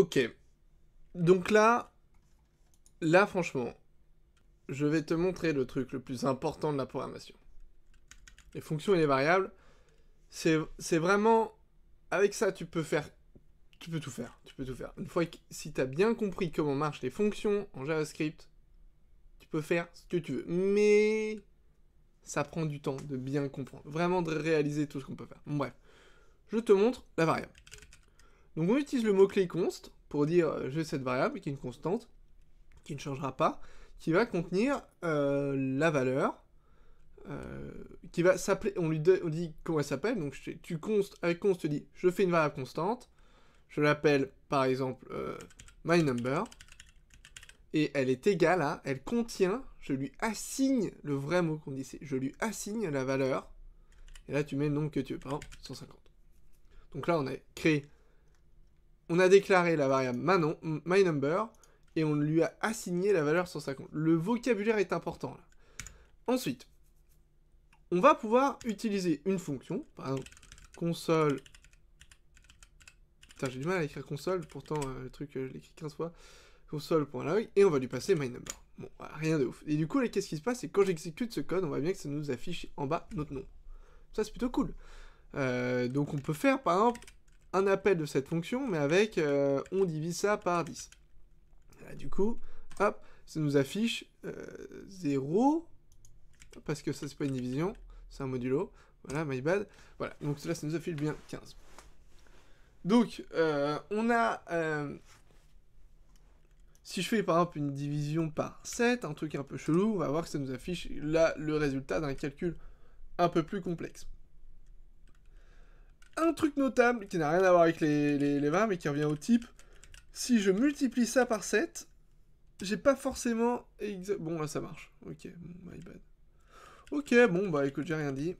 Ok. Donc là, là franchement, je vais te montrer le truc le plus important de la programmation. Les fonctions et les variables, c'est vraiment... Avec ça, tu peux faire... Tu peux tout faire, tu peux tout faire. Une fois que si tu as bien compris comment marchent les fonctions en JavaScript, tu peux faire ce que tu veux. Mais ça prend du temps de bien comprendre, vraiment de réaliser tout ce qu'on peut faire. bref, je te montre la variable. Donc on utilise le mot-clé const pour dire euh, j'ai cette variable qui est une constante, qui ne changera pas, qui va contenir euh, la valeur, euh, qui va s'appeler, on lui dit comment elle s'appelle, donc tu const, avec const, tu dis je fais une variable constante, je l'appelle par exemple my number, et elle est égale à, elle contient, je lui assigne le vrai mot qu'on dit, c'est je lui assigne la valeur, et là tu mets le nombre que tu veux, par exemple 150. Donc là on a créé on a déclaré la variable myNumber my et on lui a assigné la valeur 150. Le vocabulaire est important. Ensuite, on va pouvoir utiliser une fonction, par exemple, console. Putain, j'ai du mal à écrire console, pourtant euh, le truc, euh, je l'écris 15 fois. Console.log, et on va lui passer myNumber. Bon, euh, rien de ouf. Et du coup, qu'est-ce qui se passe C'est quand j'exécute ce code, on voit bien que ça nous affiche en bas notre nom. Ça, c'est plutôt cool. donc, on peut faire, par exemple, un appel de cette fonction, mais avec euh, on divise ça par 10. du coup, hop, ça nous affiche 0, euh, parce que ça c'est pas une division, c'est un modulo. Voilà, my bad. Voilà, donc cela, ça nous affiche bien 15. Donc, euh, on a... si je fais par exemple une division par 7, un truc un peu chelou, on va voir que ça nous affiche là le résultat d'un calcul un peu plus complexe un truc notable qui n'a rien à voir avec les, les, 20, mais qui revient au type. Si je multiplie ça par 7, j'ai pas forcément... Bon, là, ça marche. Ok, my bad. Ok, bon, bah, écoute, j'ai rien dit.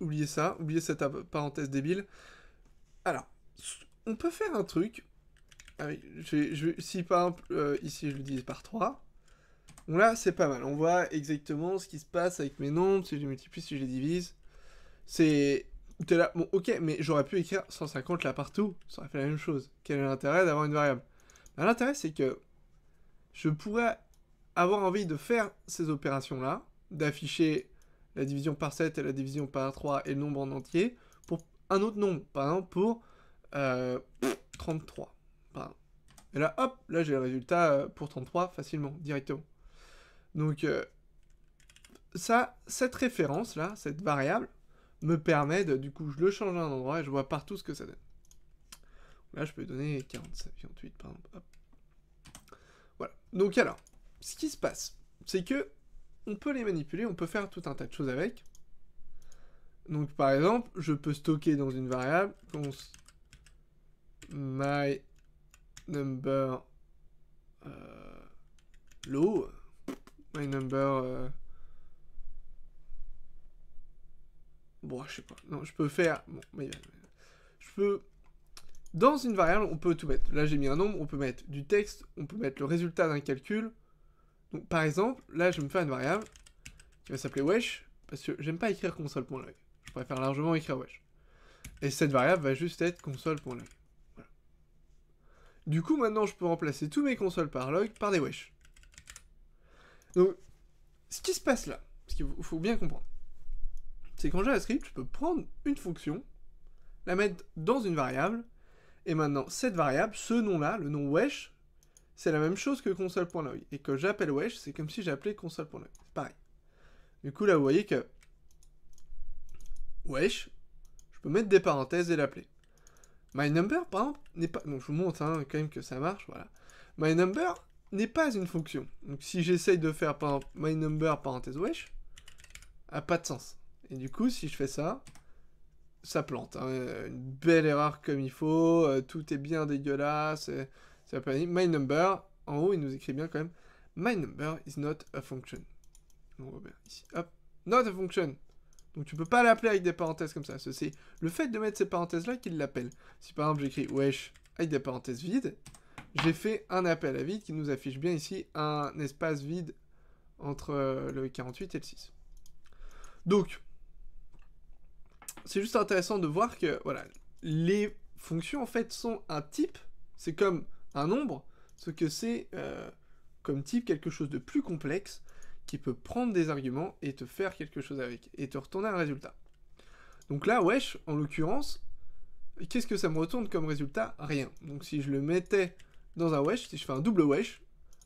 Oubliez ça, oubliez cette parenthèse débile. Alors, on peut faire un truc. je, si par exemple, euh, ici, je le dis par 3. Là, c'est pas mal. On voit exactement ce qui se passe avec mes nombres, si je les multiplie, si je les divise. C'est... là, bon, ok, mais j'aurais pu écrire 150 là partout. Ça aurait fait la même chose. Quel est l'intérêt d'avoir une variable bah, L'intérêt, c'est que je pourrais avoir envie de faire ces opérations-là, d'afficher la division par 7 et la division par 3 et le nombre en entier pour un autre nombre, par exemple pour 33. Euh, et là, hop, là j'ai le résultat euh, pour 33 facilement, directement. Donc, euh, ça, cette référence-là, cette variable, me permet de, du coup, je le change à un endroit et je vois partout ce que ça donne. Là, je peux donner 47, 48, par exemple. Voilà. Donc, alors, ce qui se passe, c'est que on peut les manipuler, on peut faire tout un tas de choses avec. Donc, par exemple, je peux stocker dans une variable const my number euh, low My number. Euh, bon, je sais pas. Non, je peux faire. Euh, je peux. Dans une variable, on peut tout mettre. Là, j'ai mis un nombre, on peut mettre du texte, on peut mettre le résultat d'un calcul. Donc, par exemple, là, je vais me faire une variable qui va s'appeler wesh, parce que j'aime pas écrire console.log. Je préfère largement écrire wesh. Et cette variable va juste être console.log. Du coup, maintenant, je peux remplacer tous mes consoles par log par des wesh. Donc, ce qui se passe là, ce qu'il faut bien comprendre, c'est qu'en JavaScript, je peux prendre une fonction, la mettre dans une variable, et maintenant, cette variable, ce nom-là, le nom wesh, c'est la même chose que console.log. Et que j'appelle wesh, c'est comme si j'appelais console.log. pareil. Du coup, là, vous voyez que wesh, je peux mettre des parenthèses et l'appeler. MyNumber, par exemple, n'est pas... Donc, je vous montre hein, quand même que ça marche, voilà. `myNumber` n'est pas une fonction. Donc si j'essaye de faire par my number parenthèse wesh, a pas de sens. Et du coup, si je fais ça, ça plante. Hein. Une belle erreur comme il faut, euh, tout est bien dégueulasse, euh, ça pas My number, en haut, il nous écrit bien quand même, my number is not a function. On va bien ici, hop, not a function. Donc tu peux pas l'appeler avec des parenthèses comme ça. C'est le fait de mettre ces parenthèses là qu'il l'appelle. Si par exemple j'écris wesh avec des parenthèses vides, j'ai fait un appel à vide qui nous affiche bien ici un espace vide entre euh, le 48 et le 6. Donc, c'est juste intéressant de voir que voilà, les fonctions en fait sont un type, c'est comme un nombre, ce que c'est euh, comme type quelque chose de plus complexe qui peut prendre des arguments et te faire quelque chose avec, et te retourner un résultat. Donc là, wesh, en l'occurrence, qu'est-ce que ça me retourne comme résultat Rien. Donc si je le mettais dans un wesh, si je fais un double wesh,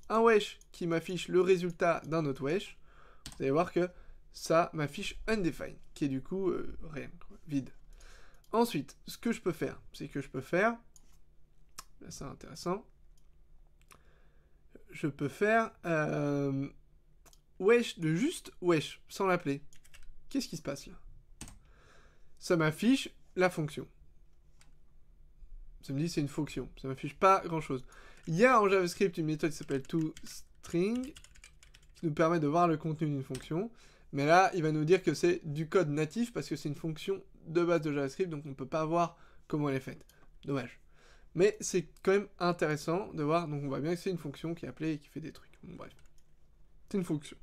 un wesh qui m'affiche le résultat d'un autre wesh, vous allez voir que ça m'affiche undefined, qui est du coup euh, rien, vide. Ensuite, ce que je peux faire, c'est que je peux faire, là c'est intéressant, je peux faire euh, wesh de juste wesh, sans l'appeler. Qu'est-ce qui se passe là Ça m'affiche la fonction. Ça me dit c'est une fonction. Ça m'affiche pas grand chose. Il y a en JavaScript une méthode qui s'appelle toString qui nous permet de voir le contenu d'une fonction. Mais là, il va nous dire que c'est du code natif parce que c'est une fonction de base de JavaScript, donc on ne peut pas voir comment elle est faite. Dommage. Mais c'est quand même intéressant de voir, donc on voit bien que c'est une fonction qui est appelée et qui fait des trucs. bref. C'est une fonction.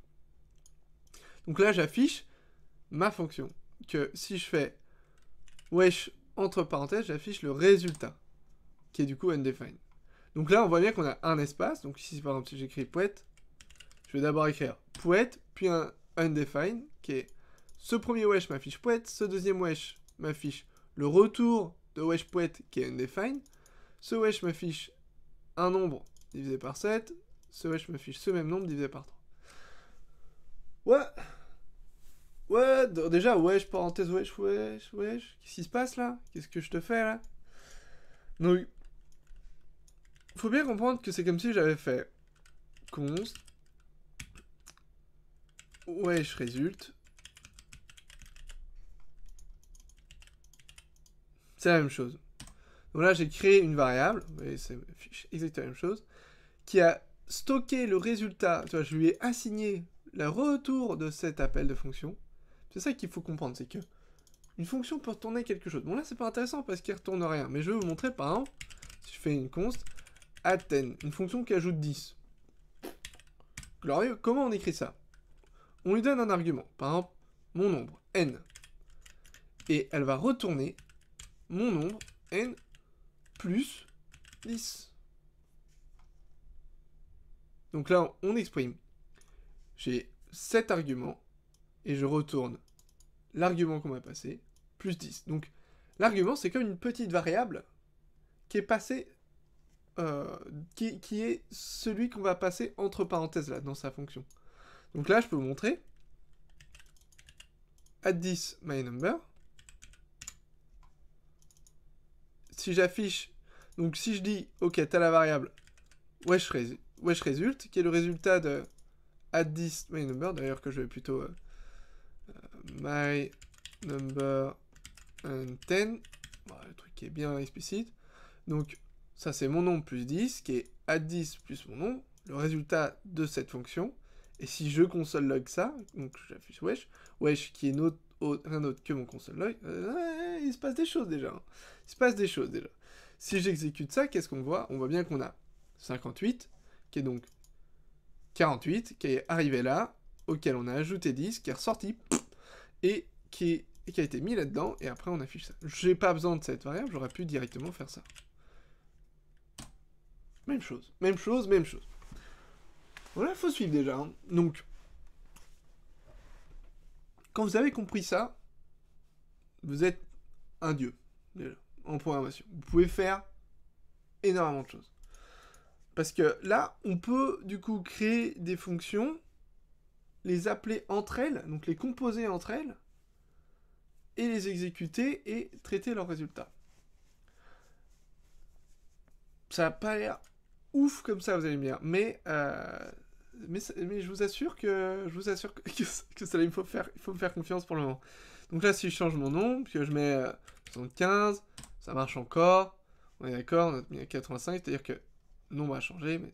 Donc là, j'affiche ma fonction. Que si je fais wesh entre parenthèses, j'affiche le résultat qui est du coup undefined. Donc là, on voit bien qu'on a un espace. Donc ici, par exemple, si j'écris poète, je vais d'abord écrire poète, puis un undefined, qui est ce premier wesh m'affiche poète, ce deuxième wesh m'affiche le retour de wesh poète, qui est undefined, ce wesh m'affiche un nombre divisé par 7, ce wesh m'affiche ce même nombre divisé par 3. Ouais Ouais, déjà, wesh, parenthèse, wesh, wesh, wesh, qu'est-ce qui se passe là Qu'est-ce que je te fais là Donc, faut bien comprendre que c'est comme si j'avais fait const ouais je résulte c'est la même chose donc là j'ai créé une variable c'est exactement la même chose qui a stocké le résultat tu vois je lui ai assigné le retour de cet appel de fonction c'est ça qu'il faut comprendre c'est que une fonction peut retourner quelque chose bon là c'est pas intéressant parce qu'il retourne rien mais je vais vous montrer par exemple si je fais une const Atten, une fonction qui ajoute 10. Glorieux, comment on écrit ça On lui donne un argument, par exemple, mon nombre, n. Et elle va retourner mon nombre, n, plus 10. Donc là, on exprime. J'ai cet argument, et je retourne l'argument qu'on m'a passé, plus 10. Donc l'argument, c'est comme une petite variable qui est passée euh, qui, est celui qu'on va passer entre parenthèses là, dans sa fonction. Donc là, je peux vous montrer. Add 10 my number. Si j'affiche, donc si je dis, ok, t'as la variable wesh, result, qui est le résultat de add 10 my number, d'ailleurs que je vais plutôt euh, euh, my number and 10, le truc qui est bien explicite. Donc ça, c'est mon nom plus 10, qui est add 10 plus mon nom, le résultat de cette fonction. Et si je console log ça, donc j'affiche wesh, wesh qui est rien d'autre que mon console log, euh, il se passe des choses déjà. Hein. Il se passe des choses déjà. Si j'exécute ça, qu'est-ce qu'on voit On voit bien qu'on a 58, qui est donc 48, qui est arrivé là, auquel on a ajouté 10, qui est ressorti, et qui, qui a été mis là-dedans, et après on affiche ça. J'ai pas besoin de cette variable, j'aurais pu directement faire ça. Même chose, même chose, même chose. Voilà, il faut suivre déjà. Hein. Donc, quand vous avez compris ça, vous êtes un dieu, en programmation. Vous pouvez faire énormément de choses. Parce que là, on peut du coup créer des fonctions, les appeler entre elles, donc les composer entre elles, et les exécuter et traiter leurs résultats. Ça n'a pas l'air ouf comme ça, vous allez me dire. Mais, euh, mais, je vous assure que je vous assure que, ça, il faut, faire, il faut me faire confiance pour le moment. Donc là, si je change mon nom, puis je mets 75, euh, ça marche encore. On est d'accord, on a mis à 85, c'est-à-dire que le va a changé, mais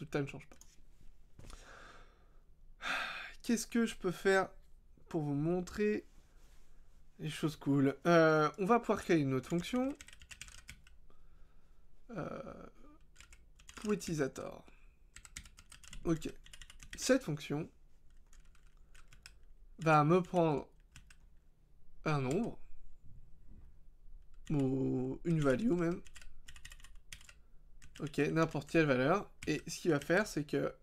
le temps ne change pas. Qu'est-ce que je peux faire pour vous montrer les choses cool euh, On va pouvoir créer une autre fonction. Euh, utilisateur Ok. Cette fonction va me prendre un nombre, ou une value même, ok, n'importe quelle valeur, et ce qu'il va faire, c'est que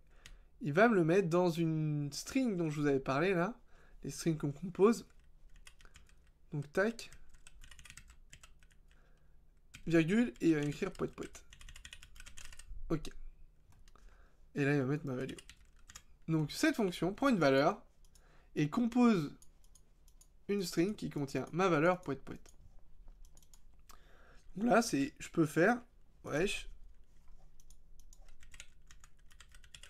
il va me le mettre dans une string dont je vous avais parlé là, les strings qu'on compose, donc tac, virgule, et il va écrire poète poète. Ok. Et là, il va mettre ma value. Donc, cette fonction prend une valeur et compose une string qui contient ma valeur poète poète. Donc là, c'est, je peux faire, wesh,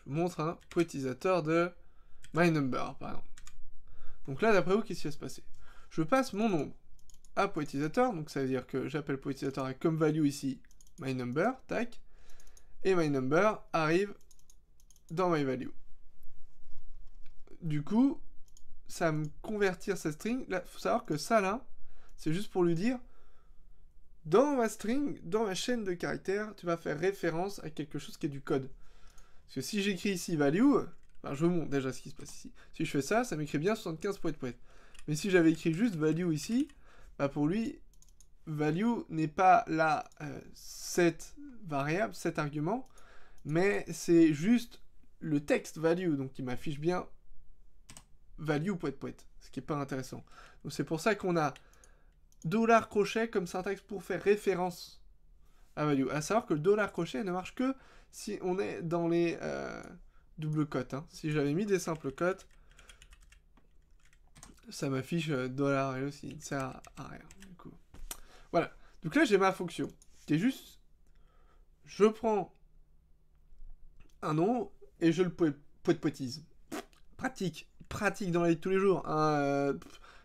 je montre un poétisateur de my number, par exemple. Donc là, d'après vous, qu'est-ce qui va se passer Je passe mon nombre à poétisateur, donc ça veut dire que j'appelle poétisateur avec comme value ici my number, tac, my number arrive dans my value. Du coup, ça va me convertir cette string. Là, faut savoir que ça là, c'est juste pour lui dire dans ma string, dans ma chaîne de caractères, tu vas faire référence à quelque chose qui est du code. Parce que si j'écris ici value, ben, je vous montre déjà ce qui se passe ici. Si je fais ça, ça m'écrit bien 75 Mais si j'avais écrit juste value ici, bah pour lui, value n'est pas là euh, cette variable, cet argument, mais c'est juste le texte value, donc il m'affiche bien value poète poète, ce qui est pas intéressant. Donc c'est pour ça qu'on a dollar crochet comme syntaxe pour faire référence à value. À savoir que le dollar crochet ne marche que si on est dans les euh, doubles cotes. Hein. Si j'avais mis des simples cotes, ça m'affiche euh, dollar aussi, ne sert à rien. Voilà. Donc là, j'ai ma fonction. C'est juste, je prends un nom et je le poète-poétise. Pratique. Pratique dans la vie de tous les jours. tu hein. euh,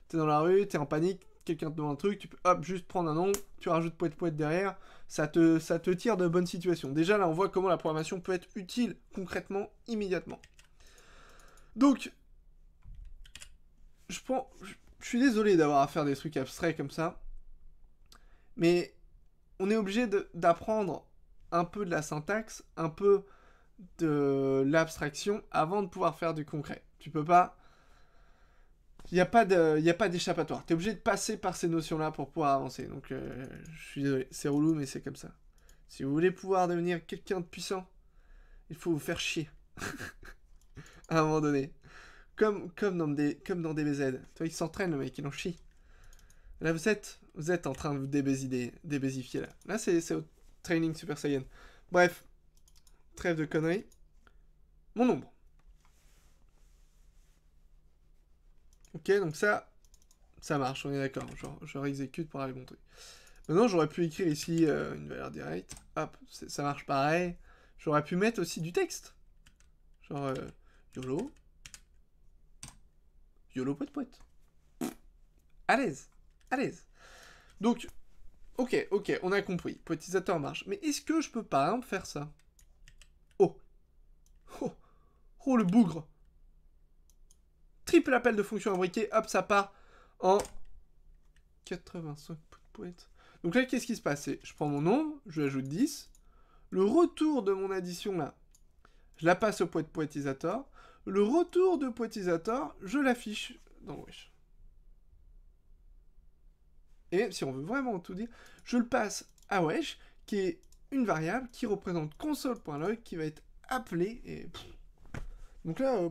T'es dans la rue, t'es en panique, quelqu'un te demande un truc, tu peux hop, juste prendre un nom, tu rajoutes poète-poète derrière. Ça te, ça te tire de bonnes situations. Déjà, là, on voit comment la programmation peut être utile concrètement, immédiatement. Donc, je, prends, je suis désolé d'avoir à faire des trucs abstraits comme ça. Mais on est obligé d'apprendre un peu de la syntaxe, un peu de l'abstraction avant de pouvoir faire du concret. Tu peux pas. Il n'y a pas d'échappatoire. Tu es obligé de passer par ces notions-là pour pouvoir avancer. Donc, euh, je suis désolé, c'est relou, mais c'est comme ça. Si vous voulez pouvoir devenir quelqu'un de puissant, il faut vous faire chier. à un moment donné. Comme, comme, dans, des, comme dans DBZ. Toi, il s'entraîne, le mec, il en chie. Là, vous êtes, vous êtes en train de vous débésifier là. Là, c'est au training Super Saiyan. Bref, trêve de conneries. Mon nombre. Ok, donc ça, ça marche, on est d'accord. Je, je réexécute pour aller montrer Maintenant, j'aurais pu écrire ici euh, une valeur directe. Hop, ça marche pareil. J'aurais pu mettre aussi du texte. Genre, euh, YOLO. YOLO poète, poète. À l'aise à l'aise. Donc, ok, ok, on a compris. Poétisateur marche. Mais est-ce que je peux pas exemple, faire ça Oh Oh Oh le bougre Triple appel de fonction imbriquée, hop, ça part en 85 poètes. Donc là, qu'est-ce qui se passe Je prends mon nombre, je lui ajoute 10. Le retour de mon addition là, je la passe au poète poétisateur. Le retour de poétisateur, je l'affiche dans wesh. Et si on veut vraiment tout dire, je le passe à Wesh, qui est une variable qui représente console.log qui va être appelée. Et... Donc là, euh,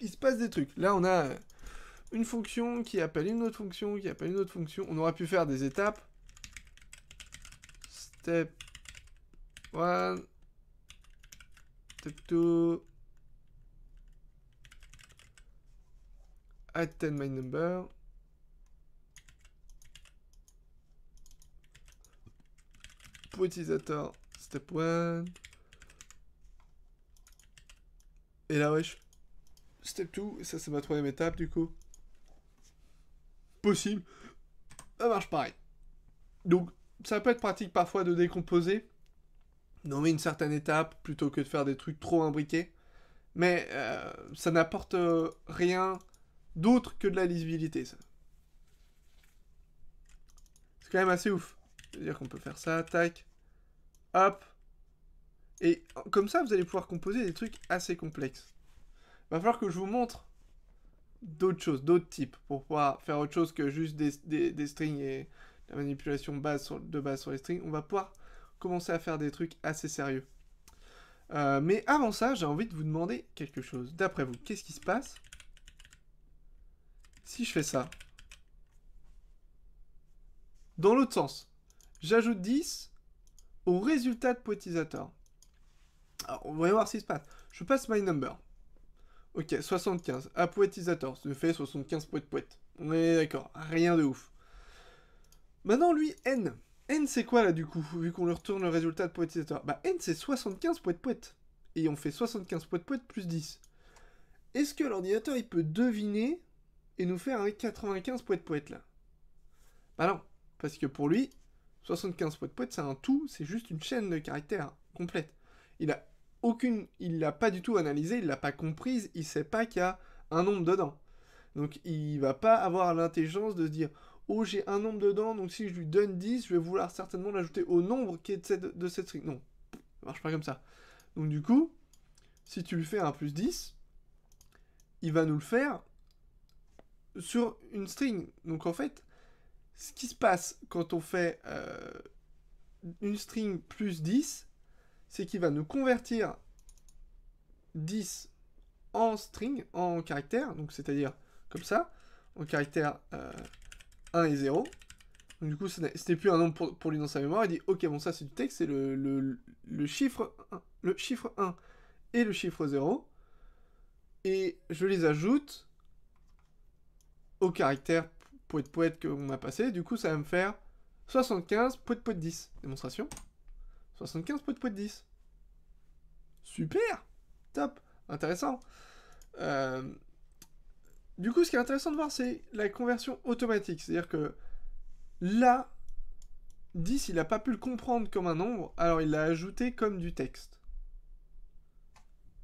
il se passe des trucs. Là, on a euh, une fonction qui appelle une autre fonction, qui appelle une autre fonction. On aurait pu faire des étapes. Step 1, step 2, add 10 my number. pour utilisateur. Step 1. Et là, wesh. Step 2. Ça, c'est ma troisième étape, du coup. Possible. Ça marche pareil. Donc, ça peut être pratique parfois de décomposer. Nommer une certaine étape plutôt que de faire des trucs trop imbriqués. Mais euh, ça n'apporte euh, rien d'autre que de la lisibilité, ça. C'est quand même assez ouf. C'est-à-dire qu'on peut faire ça, tac, hop. Et comme ça, vous allez pouvoir composer des trucs assez complexes. Il va falloir que je vous montre d'autres choses, d'autres types, pour pouvoir faire autre chose que juste des, strings et la manipulation de base sur les strings. On va pouvoir commencer à faire des trucs assez sérieux. Euh, mais avant ça, j'ai envie de vous demander quelque chose. D'après vous, qu'est-ce qui se passe si je fais ça Dans l'autre sens. J'ajoute 10 au résultat de Poetisator. Alors, on va voir ce qui se passe. Je passe my number. Ok, 75. À Poetisator, ça fait 75 poètes poètes. On est d'accord, rien de ouf. Maintenant, lui, N. N, c'est quoi, là, du coup, vu qu'on lui retourne le résultat de Poetisator Bah, N, c'est 75 poètes poètes. Et on fait 75 poètes poètes plus 10. Est-ce que l'ordinateur, il peut deviner et nous faire un 95 poètes poètes, là Bah non, parce que pour lui, 75 de poète c'est un tout, c'est juste une chaîne de caractères complète. Il n'a aucune, il l'a pas du tout analysé, il l'a pas comprise, il sait pas qu'il y a un nombre dedans. Donc il va pas avoir l'intelligence de se dire oh j'ai un nombre dedans, donc si je lui donne 10, je vais vouloir certainement l'ajouter au nombre qui est de cette, de string. Non, ça marche pas comme ça. Donc du coup, si tu lui fais un plus 10, il va nous le faire sur une string. Donc en fait, ce qui se passe quand on fait euh, une string plus 10, c'est qu'il va nous convertir 10 en string, en caractère, donc c'est-à-dire comme ça, en caractère 1 euh, et 0. du coup, ce n'est plus un nombre pour, pour, lui dans sa mémoire. Il dit, ok, bon, ça c'est du texte, c'est le, chiffre le chiffre 1 et le chiffre 0. Et je les ajoute au caractère poète que qu'on a passé. Du coup, ça va me faire 75 poète poète 10. Démonstration. 75 poète poète 10. Super Top Intéressant euh, Du coup, ce qui est intéressant de voir, c'est la conversion automatique. C'est-à-dire que là, 10, il n'a pas pu le comprendre comme un nombre, alors il l'a ajouté comme du texte.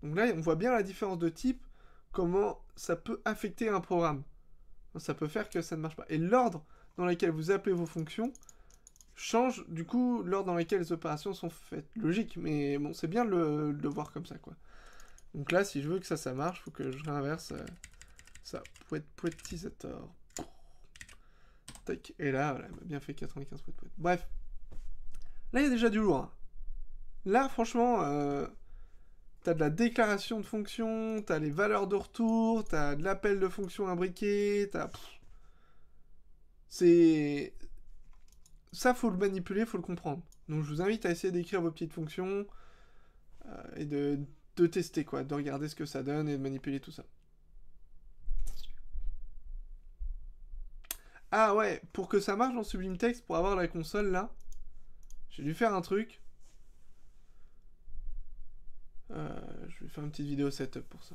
Donc là, on voit bien la différence de type, comment ça peut affecter un programme ça peut faire que ça ne marche pas. Et l'ordre dans lequel vous appelez vos fonctions change du coup l'ordre dans lequel les opérations sont faites. Logique, mais bon, c'est bien de le, voir comme ça, quoi. Donc là, si je veux que ça, ça marche, faut que je réinverse euh, ça. Pouet, poetisator. Tac. Et là, voilà, m'a bien fait 95 pouet, Bref. Là, il y a déjà du lourd. Hein. Là, franchement, euh, t'as de la déclaration de fonction, t'as les valeurs de retour, t'as de l'appel de fonction imbriqué, t'as... C'est... Ça, faut le manipuler, faut le comprendre. Donc je vous invite à essayer d'écrire vos petites fonctions euh, et de, tester, quoi, de regarder ce que ça donne et de manipuler tout ça. Ah ouais, pour que ça marche dans Sublime Text, pour avoir la console là, j'ai dû faire un truc. Euh, je vais faire une petite vidéo setup pour ça.